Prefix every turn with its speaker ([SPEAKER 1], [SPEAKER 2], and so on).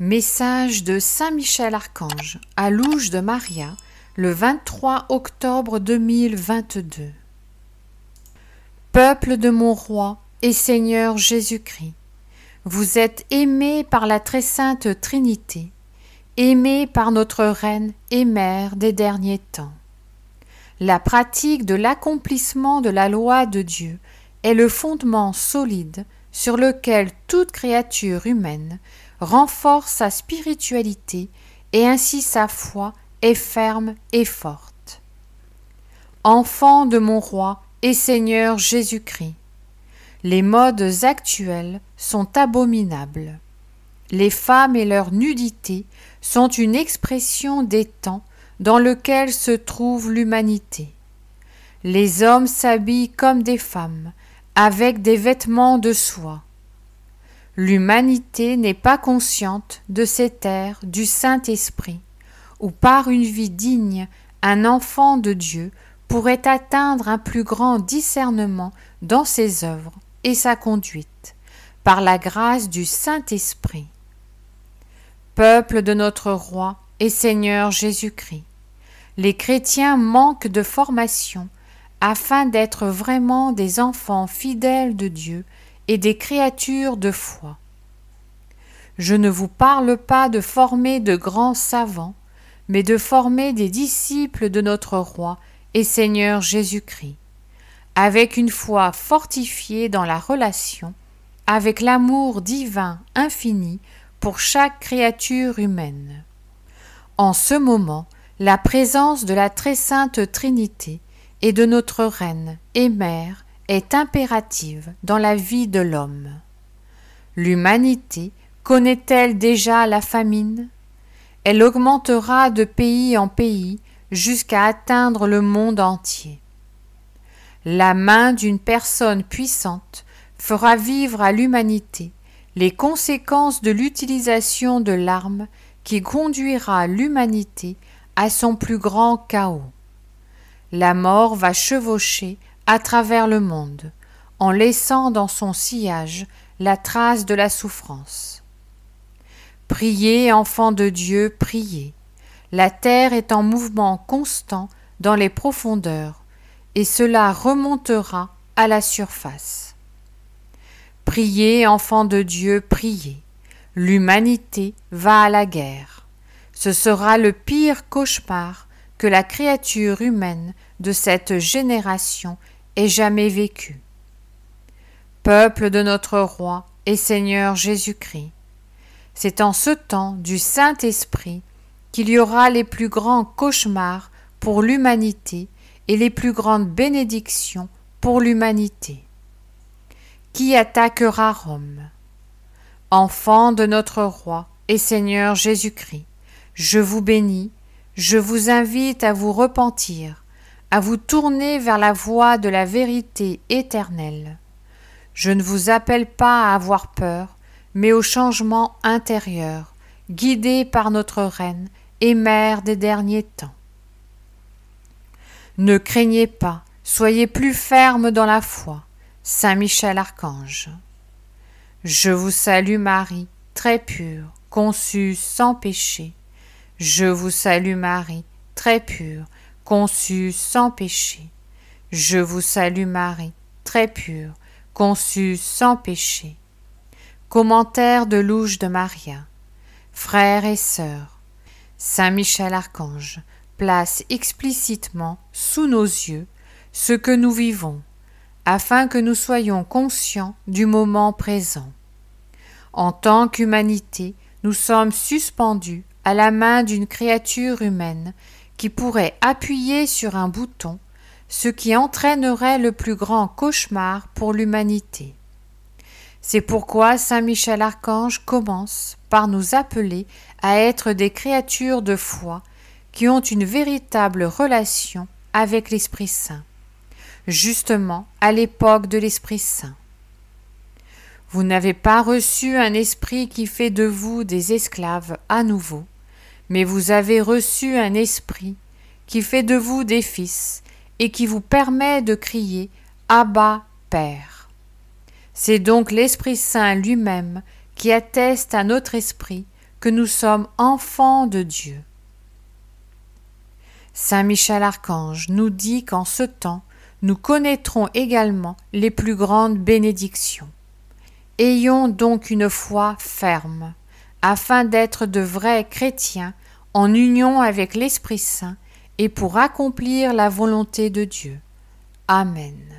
[SPEAKER 1] Message de Saint Michel Archange à Louge de Maria le 23 octobre 2022. Peuple de mon roi et Seigneur Jésus-Christ, vous êtes aimés par la très sainte Trinité, aimés par notre reine et mère des derniers temps. La pratique de l'accomplissement de la loi de Dieu est le fondement solide sur lequel toute créature humaine renforce sa spiritualité et ainsi sa foi est ferme et forte. Enfant de mon roi et Seigneur Jésus-Christ, les modes actuels sont abominables. Les femmes et leur nudité sont une expression des temps dans lequel se trouve l'humanité. Les hommes s'habillent comme des femmes, avec des vêtements de soie. L'humanité n'est pas consciente de cet terres du Saint-Esprit, où par une vie digne, un enfant de Dieu pourrait atteindre un plus grand discernement dans ses œuvres et sa conduite, par la grâce du Saint-Esprit. Peuple de notre Roi et Seigneur Jésus-Christ, les chrétiens manquent de formation afin d'être vraiment des enfants fidèles de Dieu et des créatures de foi. Je ne vous parle pas de former de grands savants, mais de former des disciples de notre Roi et Seigneur Jésus-Christ, avec une foi fortifiée dans la relation, avec l'amour divin infini pour chaque créature humaine. En ce moment, la présence de la très sainte Trinité et de notre Reine et Mère est impérative dans la vie de l'homme. L'humanité connaît-elle déjà la famine Elle augmentera de pays en pays jusqu'à atteindre le monde entier. La main d'une personne puissante fera vivre à l'humanité les conséquences de l'utilisation de l'arme qui conduira l'humanité à son plus grand chaos. La mort va chevaucher à travers le monde, en laissant dans son sillage la trace de la souffrance. Priez, enfants de Dieu, priez. La terre est en mouvement constant dans les profondeurs, et cela remontera à la surface. Priez, enfants de Dieu, priez. L'humanité va à la guerre. Ce sera le pire cauchemar que la créature humaine de cette génération jamais vécu. Peuple de notre Roi et Seigneur Jésus-Christ, c'est en ce temps du Saint-Esprit qu'il y aura les plus grands cauchemars pour l'humanité et les plus grandes bénédictions pour l'humanité. Qui attaquera Rome enfant de notre Roi et Seigneur Jésus-Christ, je vous bénis, je vous invite à vous repentir à vous tourner vers la voie de la vérité éternelle. Je ne vous appelle pas à avoir peur, mais au changement intérieur, guidé par notre Reine et Mère des derniers temps. Ne craignez pas, soyez plus ferme dans la foi. Saint Michel Archange. Je vous salue Marie, très pure, conçue sans péché. Je vous salue Marie, très pure, conçue sans péché. Je vous salue Marie, très pure, conçue sans péché. Commentaire de Louge de Maria. Frères et sœurs, Saint Michel Archange place explicitement sous nos yeux ce que nous vivons, afin que nous soyons conscients du moment présent. En tant qu'humanité, nous sommes suspendus à la main d'une créature humaine qui pourrait appuyer sur un bouton, ce qui entraînerait le plus grand cauchemar pour l'humanité. C'est pourquoi Saint Michel Archange commence par nous appeler à être des créatures de foi qui ont une véritable relation avec l'Esprit Saint, justement à l'époque de l'Esprit Saint. Vous n'avez pas reçu un esprit qui fait de vous des esclaves à nouveau, mais vous avez reçu un esprit qui fait de vous des fils et qui vous permet de crier Abba, Père. C'est donc l'Esprit Saint lui-même qui atteste à notre esprit que nous sommes enfants de Dieu. Saint Michel Archange nous dit qu'en ce temps, nous connaîtrons également les plus grandes bénédictions. Ayons donc une foi ferme, afin d'être de vrais chrétiens en union avec l'Esprit Saint et pour accomplir la volonté de Dieu. Amen.